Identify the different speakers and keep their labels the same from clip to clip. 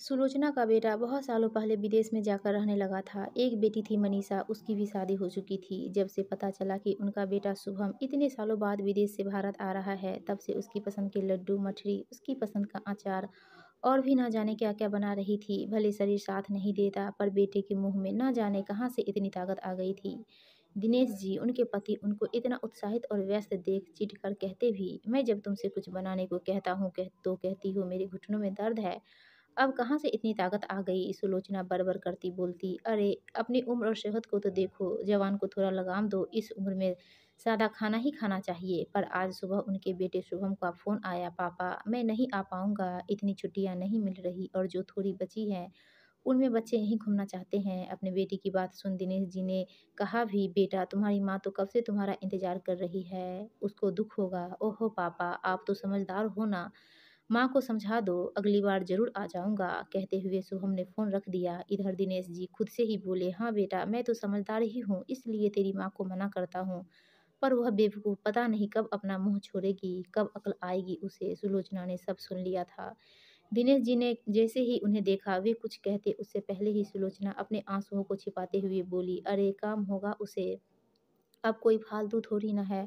Speaker 1: सुलोचना का बेटा बहुत सालों पहले विदेश में जाकर रहने लगा था एक बेटी थी मनीषा उसकी भी शादी हो चुकी थी जब से पता चला कि उनका बेटा शुभम इतने सालों बाद विदेश से भारत आ रहा है तब से उसकी पसंद के लड्डू मठरी उसकी पसंद का आचार और भी ना जाने क्या क्या बना रही थी भले शरीर साथ नहीं देता पर बेटे के मुँह में ना जाने कहाँ से इतनी ताकत आ गई थी दिनेश जी उनके पति उनको इतना उत्साहित और व्यस्त देख चिट कर कहते भी मैं जब तुमसे कुछ बनाने को कहता हूँ कह, तो कहती हूँ मेरे घुटनों में दर्द है अब कहाँ से इतनी ताकत आ गई सुलोचना बरबर करती बोलती अरे अपनी उम्र और सेहत को तो देखो जवान को थोड़ा लगाम दो इस उम्र में सादा खाना ही खाना चाहिए पर आज सुबह उनके बेटे शुभम का फ़ोन आया पापा मैं नहीं आ पाऊँगा इतनी छुट्टियाँ नहीं मिल रही और जो थोड़ी बची हैं उनमें बच्चे यहीं घूमना चाहते हैं अपने बेटे की बात सुन दिनेश जी ने कहा भी बेटा तुम्हारी माँ तो कब से तुम्हारा इंतज़ार कर रही है उसको दुख होगा ओहो पापा आप तो समझदार हो ना माँ को समझा दो अगली बार जरूर आ जाऊँगा कहते हुए शुभम ने फ़ोन रख दिया इधर दिनेश जी खुद से ही बोले हाँ बेटा मैं तो समझदार ही हूँ इसलिए तेरी माँ को मना करता हूँ पर वह बेवकूफ़ पता नहीं कब अपना मुंह छोड़ेगी कब अकल आएगी उसे सुलोचना ने सब सुन लिया था दिनेश जी ने जैसे ही उन्हें देखा वे कुछ कहते उससे पहले ही सुलोचना अपने आंसुओं को छिपाते हुए बोली अरे काम होगा उसे अब कोई फालतू थोड़ी ना है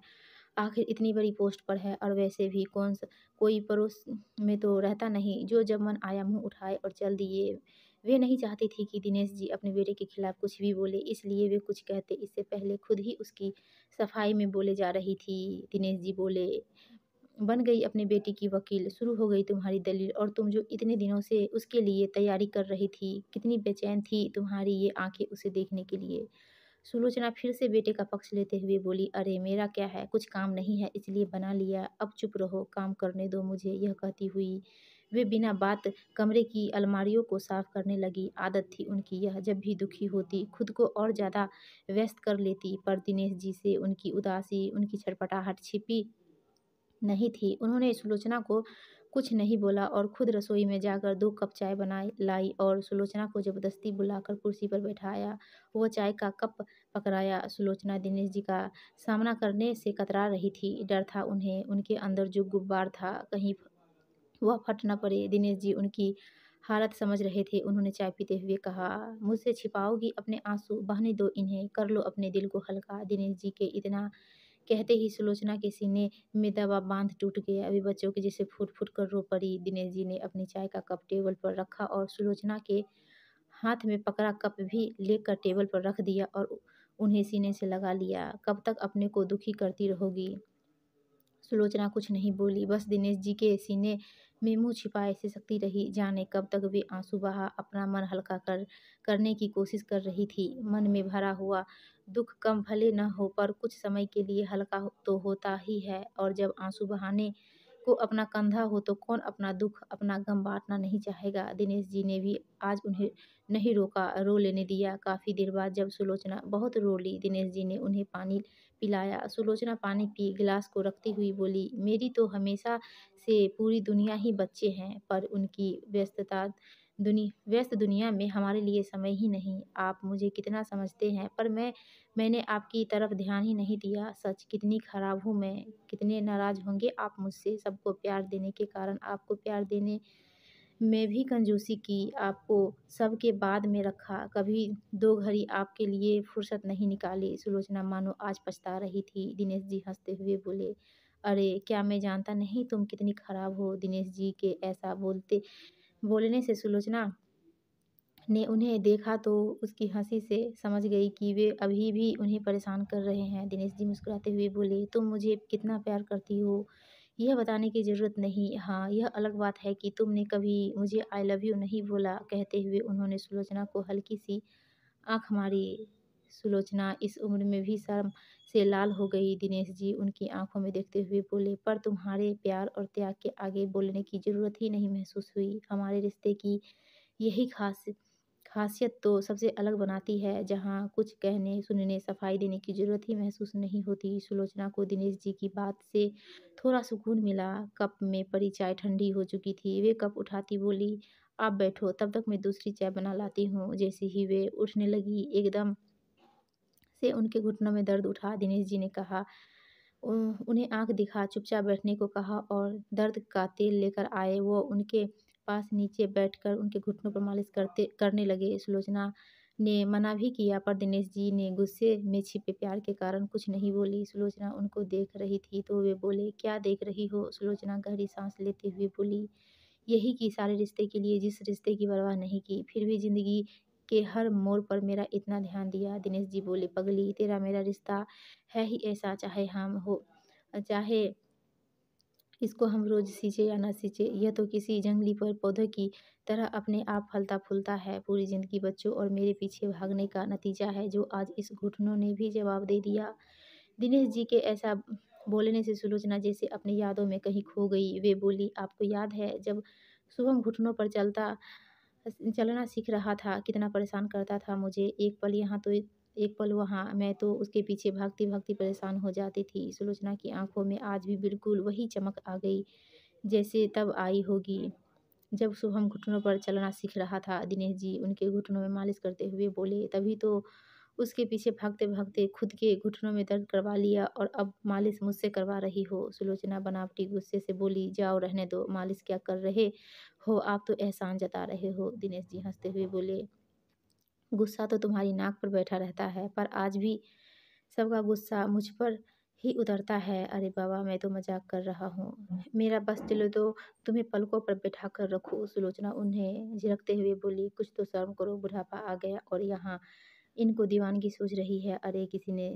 Speaker 1: आखिर इतनी बड़ी पोस्ट पर है और वैसे भी कौन सा कोई पड़ोस में तो रहता नहीं जो जब मन आया मुंह उठाए और चल दिए वे नहीं चाहती थी कि दिनेश जी अपने बेटे के खिलाफ कुछ भी बोले इसलिए वे कुछ कहते इससे पहले खुद ही उसकी सफाई में बोले जा रही थी दिनेश जी बोले बन गई अपने बेटी की वकील शुरू हो गई तुम्हारी दलील और तुम जो इतने दिनों से उसके लिए तैयारी कर रही थी कितनी बेचैन थी तुम्हारी ये आंखें उसे देखने के लिए सुलोचना फिर से बेटे का पक्ष लेते हुए बोली अरे मेरा क्या है कुछ काम नहीं है इसलिए बना लिया अब चुप रहो काम करने दो मुझे यह कहती हुई वे बिना बात कमरे की अलमारियों को साफ करने लगी आदत थी उनकी यह जब भी दुखी होती खुद को और ज़्यादा व्यस्त कर लेती पर दिनेश जी से उनकी उदासी उनकी छटपटाहट छिपी नहीं थी उन्होंने सुलोचना को कुछ नहीं बोला और खुद रसोई में जाकर दो कप चाय बना लाई और सुलोचना को ज़बरदस्ती बुलाकर कुर्सी पर बैठाया वह चाय का कप पकड़ाया सुलोचना दिनेश जी का सामना करने से कतरा रही थी डर था उन्हें उनके अंदर जो गुब्बार था कहीं वह फट न पड़े दिनेश जी उनकी हालत समझ रहे थे उन्होंने चाय पीते हुए कहा मुझसे छिपाओगी अपने आंसू बहने दो इन्हें कर लो अपने दिल को हल्का दिनेश जी के इतना कहते ही सुलोचना के सीने में दबा बांध टूट गया अभी बच्चों के जैसे फूट फूट कर रो पड़ी दिनेश जी ने अपनी चाय का कप टेबल पर रखा और सुलोचना के हाथ में पकड़ा कप भी लेकर टेबल पर रख दिया और उन्हें सीने से लगा लिया कब तक अपने को दुखी करती रहोगी सुलोचना कुछ नहीं बोली बस दिनेश जी के सीने में मुँह छिपाए से सकती रही जाने कब तक वे आंसू बहा अपना मन हल्का कर करने की कोशिश कर रही थी मन में भरा हुआ दुख कम भले न हो पर कुछ समय के लिए हल्का तो होता ही है और जब आंसू बहाने को अपना कंधा हो तो कौन अपना दुख अपना गम बांटना नहीं चाहेगा दिनेश जी ने भी आज उन्हें नहीं रोका रो लेने दिया काफ़ी देर बाद जब सुलोचना बहुत रो ली दिनेश जी ने उन्हें पानी पिलाया सुलोचना पानी पी गिलास को रखती हुई बोली मेरी तो हमेशा से पूरी दुनिया ही बच्चे हैं पर उनकी व्यस्तता दुनि व्यस्त दुनिया में हमारे लिए समय ही नहीं आप मुझे कितना समझते हैं पर मैं मैंने आपकी तरफ ध्यान ही नहीं दिया सच कितनी ख़राब हूँ मैं कितने नाराज़ होंगे आप मुझसे सबको प्यार देने के कारण आपको प्यार देने मैं भी कंजूसी की आपको सबके बाद में रखा कभी दो घड़ी आपके लिए फुर्सत नहीं निकाली सुलोचना मानो आज पछता रही थी दिनेश जी हंसते हुए बोले अरे क्या मैं जानता नहीं तुम कितनी खराब हो दिनेश जी के ऐसा बोलते बोलने से सुलोचना ने उन्हें देखा तो उसकी हंसी से समझ गई कि वे अभी भी उन्हें परेशान कर रहे हैं दिनेश जी मुस्कुराते हुए बोले तुम मुझे कितना प्यार करती हो यह बताने की ज़रूरत नहीं हाँ यह अलग बात है कि तुमने कभी मुझे आई लव यू नहीं बोला कहते हुए उन्होंने सुलोचना को हल्की सी आँख मारी सुलोचना इस उम्र में भी शर्म से लाल हो गई दिनेश जी उनकी आंखों में देखते हुए बोले पर तुम्हारे प्यार और त्याग के आगे बोलने की ज़रूरत ही नहीं महसूस हुई हमारे रिश्ते की यही खास खासियत तो सबसे अलग बनाती है जहाँ कुछ कहने सुनने सफाई देने की ज़रूरत ही महसूस नहीं होती सुलोचना को दिनेश जी की बात से थोड़ा सुकून मिला कप में पड़ी चाय ठंडी हो चुकी थी वे कप उठाती बोली आप बैठो तब तक मैं दूसरी चाय बना लाती हूँ जैसे ही वे उठने लगी एकदम से उनके घुटनों में दर्द उठा दिनेश जी ने कहा उन्हें आंख दिखा चुपचाप बैठने को कहा और दर्द का तेल लेकर आए वो उनके पास नीचे बैठकर उनके घुटनों पर मालिश करते करने लगे सुलोचना ने मना भी किया पर दिनेश जी ने गुस्से में छिपे प्यार के कारण कुछ नहीं बोली सुलोचना उनको देख रही थी तो वे बोले क्या देख रही हो सुलोचना गहरी सांस लेते हुए बोली यही कि सारे रिश्ते के लिए जिस रिश्ते की परवाह नहीं की फिर भी ज़िंदगी के हर मोड़ पर मेरा इतना ध्यान दिया दिनेश जी बोले पगली तेरा मेरा रिश्ता है ही ऐसा चाहे हम हो चाहे इसको हम रोज़ सींचे या न सींचे यह तो किसी जंगली पर पौधे की तरह अपने आप फलता फूलता है पूरी ज़िंदगी बच्चों और मेरे पीछे भागने का नतीजा है जो आज इस घुटनों ने भी जवाब दे दिया दिनेश जी के ऐसा बोलने से सुलोचना जैसे अपनी यादों में कहीं खो गई वे बोली आपको याद है जब शुभम घुटनों पर चलता चलना सीख रहा था कितना परेशान करता था मुझे एक पल यहाँ तो एक पल वहाँ मैं तो उसके पीछे भागती भागती परेशान हो जाती थी सुलोचना की आंखों में आज भी बिल्कुल वही चमक आ गई जैसे तब आई होगी जब शुभम घुटनों पर चलना सीख रहा था दिनेश जी उनके घुटनों में मालिश करते हुए बोले तभी तो उसके पीछे भागते भागते खुद के घुटनों में दर्द करवा लिया और अब मालिश मुझसे करवा रही हो सुलोचना बनावटी गुस्से से बोली जाओ रहने दो मालिश क्या कर रहे हो आप तो एहसान जता रहे हो दिनेश जी हंसते हुए बोले गुस्सा तो तुम्हारी नाक पर बैठा रहता है पर आज भी सबका गुस्सा मुझ पर ही उतरता है अरे बाबा मैं तो मजाक कर रहा हूँ मेरा बस चलो तो तुम्हें पलकों पर बैठा कर रखो सुलोचना उन्हें झिड़कते हुए बोली कुछ तो शर्म करो बुढ़ापा आ गया और यहाँ इनको दीवानगी सोच रही है अरे किसी ने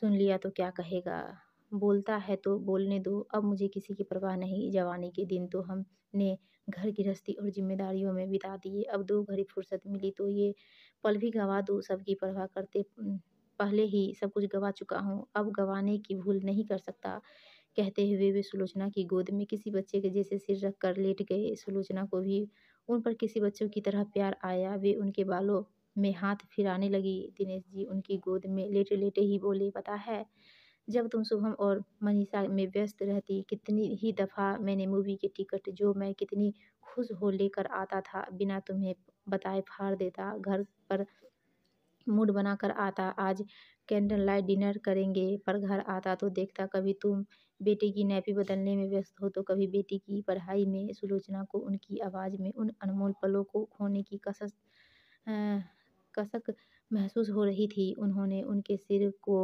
Speaker 1: सुन लिया तो क्या कहेगा बोलता है तो बोलने दो अब मुझे किसी की परवाह नहीं जवानी के दिन तो हमने घर गृहस्थी और जिम्मेदारियों में बिता दिए अब दो घड़ी फुर्सत मिली तो ये पल भी गंवा दूँ सबकी परवाह करते पहले ही सब कुछ गंवा चुका हूँ अब गंवाने की भूल नहीं कर सकता कहते हुए वे सुलोचना की गोद में किसी बच्चे के जैसे सिर रख कर लेट गए सुलोचना को भी उन पर किसी बच्चों की तरह प्यार आया वे उनके बालों में हाथ फिराने लगी दिनेश जी उनकी गोद में लेटे लेटे ही बोले पता है जब तुम शुभम और मनीषा में व्यस्त रहती कितनी ही दफ़ा मैंने मूवी के टिकट जो मैं कितनी खुश हो लेकर आता था बिना तुम्हें बताए फाड़ देता घर पर मूड बनाकर आता आज कैंडल लाइट डिनर करेंगे पर घर आता तो देखता कभी तुम बेटे की नैपी बदलने में व्यस्त हो तो कभी बेटी की पढ़ाई में सुलोचना को उनकी आवाज़ में उन अनमोल पलों को खोने की कसक कसक महसूस हो रही थी उन्होंने उनके सिर को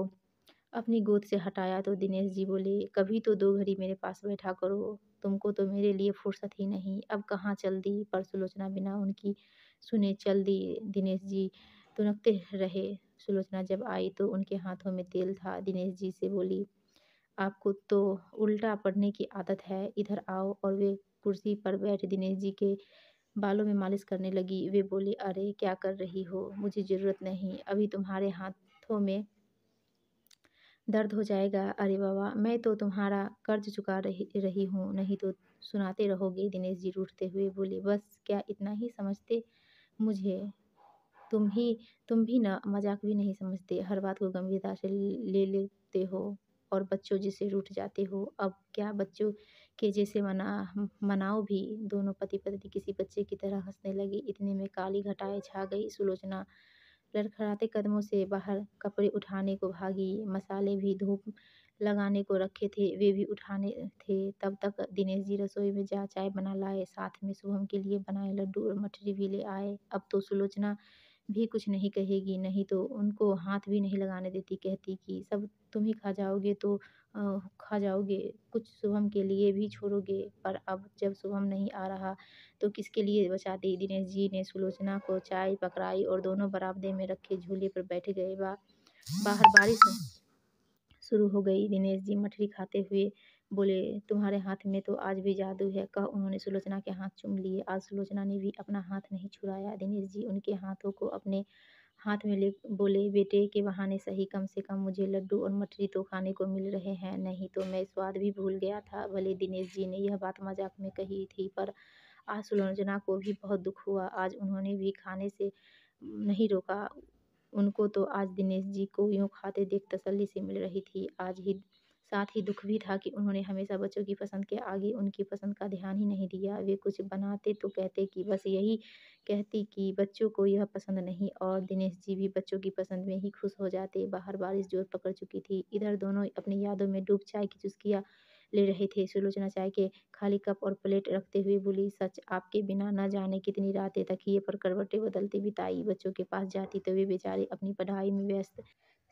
Speaker 1: अपनी गोद से हटाया तो दिनेश जी बोले कभी तो दो घड़ी मेरे पास बैठा करो तुमको तो मेरे लिए फुर्सत ही नहीं अब कहाँ चल दी पर सुलोचना बिना उनकी सुने चल दी दिनेश जी तुनकते रहे सुलोचना जब आई तो उनके हाथों में तेल था दिनेश जी से बोली आपको तो उल्टा पड़ने की आदत है इधर आओ और वे कुर्सी पर बैठ दिनेश जी के बालों में मालिश करने लगी वे बोली अरे क्या कर रही हो मुझे ज़रूरत नहीं अभी तुम्हारे हाथों में दर्द हो जाएगा अरे बाबा मैं तो तुम्हारा कर्ज चुका रही रही हूँ नहीं तो सुनाते रहोगे दिनेश जी रूठते हुए बोले बस क्या इतना ही समझते मुझे तुम ही तुम भी ना मजाक भी नहीं समझते हर बात को गंभीरता से ले लेते हो और बच्चों जैसे रूठ जाते हो अब क्या बच्चों के जैसे मना मनाओ भी दोनों पति पत्नी किसी बच्चे की तरह हंसने लगे इतने में काली घटाएं छा गई सुलोचना लड़खड़ाते कदमों से बाहर कपड़े उठाने को भागी मसाले भी धूप लगाने को रखे थे वे भी उठाने थे तब तक दिनेश जी रसोई में जा चाय बना लाए साथ में शुभम के लिए बनाए लड्डू और मठरी भी ले आए अब तो सुलोचना भी कुछ नहीं कहेगी नहीं तो उनको हाथ भी नहीं लगाने देती कहती कि सब तुम ही खा जाओगे तो खा जाओगे कुछ शुभम के लिए भी छोड़ोगे पर अब जब शुभम नहीं आ रहा तो किसके लिए बचाते दिनेश जी ने सुलोचना को चाय पकड़ाई और दोनों बरामदे में रखे झूले पर बैठ गए बा, बाहर बारिश शुरू हो गई दिनेश जी मठरी खाते हुए बोले तुम्हारे हाथ में तो आज भी जादू है कह उन्होंने सुलोचना के हाथ चूम लिए आज सुलोचना ने भी अपना हाथ नहीं छुड़ाया दिनेश जी उनके हाथों को अपने हाथ में ले बोले बेटे के बहाने सही कम से कम मुझे लड्डू और मटरी तो खाने को मिल रहे हैं नहीं तो मैं स्वाद भी भूल गया था भले दिनेश जी ने यह बात मजाक में कही थी पर आज सुलोचना को भी बहुत दुख हुआ आज उन्होंने भी खाने से नहीं रोका उनको तो आज दिनेश जी को यूँ खाते देख तसल्ली से मिल रही थी आज ही साथ ही दुख भी था कि उन्होंने हमेशा बच्चों की पसंद के आगे उनकी पसंद का ध्यान ही नहीं दिया वे कुछ बनाते तो कहते कि बस यही कहती कि बच्चों को यह पसंद नहीं और दिनेश जी भी बच्चों की पसंद में ही खुश हो जाते बाहर बारिश जोर पकड़ चुकी थी इधर दोनों अपनी यादों में डूब चाय की चुस्कियाँ ले रहे थे सुलोचना चाय के खाली कप और प्लेट रखते हुए बोली सच आपके बिना न जाने कितनी रातें तक ये पर करवटें बदलती बिताई बच्चों के पास जाती तो वे बेचारे अपनी पढ़ाई में व्यस्त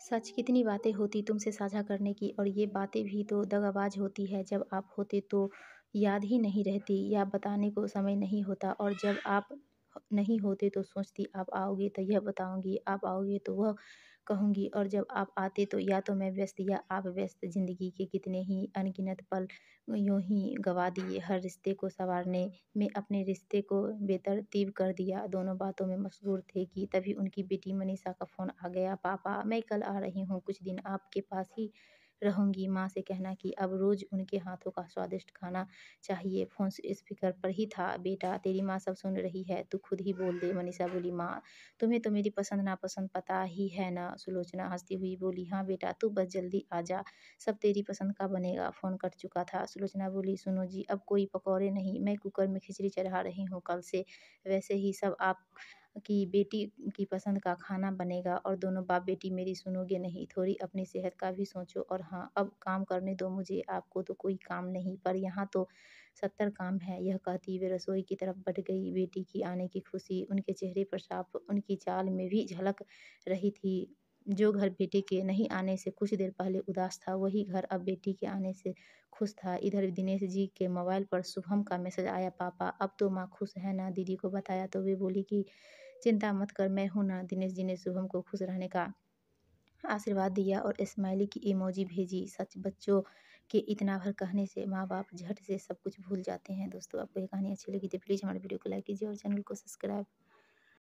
Speaker 1: सच कितनी बातें होती तुमसे साझा करने की और ये बातें भी तो दगाबाज होती है जब आप होते तो याद ही नहीं रहती या बताने को समय नहीं होता और जब आप नहीं होते तो सोचती आप आओगे तो यह बताऊंगी आप आओगे तो वह कहूँगी और जब आप आते तो या तो मैं व्यस्त या आप व्यस्त ज़िंदगी के कितने ही अनगिनत पल यूँ ही गवा दिए हर रिश्ते को संवारने में अपने रिश्ते को बेतरतीब कर दिया दोनों बातों में मशहूर थे कि तभी उनकी बेटी मनीषा का फ़ोन आ गया पापा मैं कल आ रही हूँ कुछ दिन आपके पास ही रहूंगी माँ से कहना कि अब रोज़ उनके हाथों का स्वादिष्ट खाना चाहिए फ़ोन स्पीकर पर ही था बेटा तेरी माँ सब सुन रही है तू खुद ही बोल दे मनीषा बोली माँ तुम्हें तो मेरी पसंद नापसंद पता ही है ना सुलोचना हंसती हुई बोली हाँ बेटा तू बस जल्दी आ जा सब तेरी पसंद का बनेगा फ़ोन कट चुका था सुलोचना बोली सुनो जी अब कोई पकौड़े नहीं मैं कुकर में खिचड़ी चढ़ा रही हूँ कल से वैसे ही सब आप कि बेटी की पसंद का खाना बनेगा और दोनों बाप बेटी मेरी सुनोगे नहीं थोड़ी अपनी सेहत का भी सोचो और हाँ अब काम करने दो मुझे आपको तो कोई काम नहीं पर यहाँ तो सत्तर काम है यह कहती वे रसोई की तरफ बढ़ गई बेटी की आने की खुशी उनके चेहरे पर साफ उनकी चाल में भी झलक रही थी जो घर बेटे के नहीं आने से कुछ देर पहले उदास था वही घर अब बेटी के आने से खुश था इधर दिनेश जी के मोबाइल पर शुभम का मैसेज आया पापा अब तो माँ खुश है ना दीदी को बताया तो वे बोली कि चिंता मत कर मैं हूँ ना दिनेश जी ने शुभम को खुश रहने का आशीर्वाद दिया और स्माइली की इमोजी भेजी सच बच्चों के इतना भर कहने से माँ बाप झट से सब कुछ भूल जाते हैं दोस्तों आपको ये कहानी अच्छी लगी तो प्लीज़ हमारे वीडियो को लाइक कीजिए और चैनल को सब्सक्राइब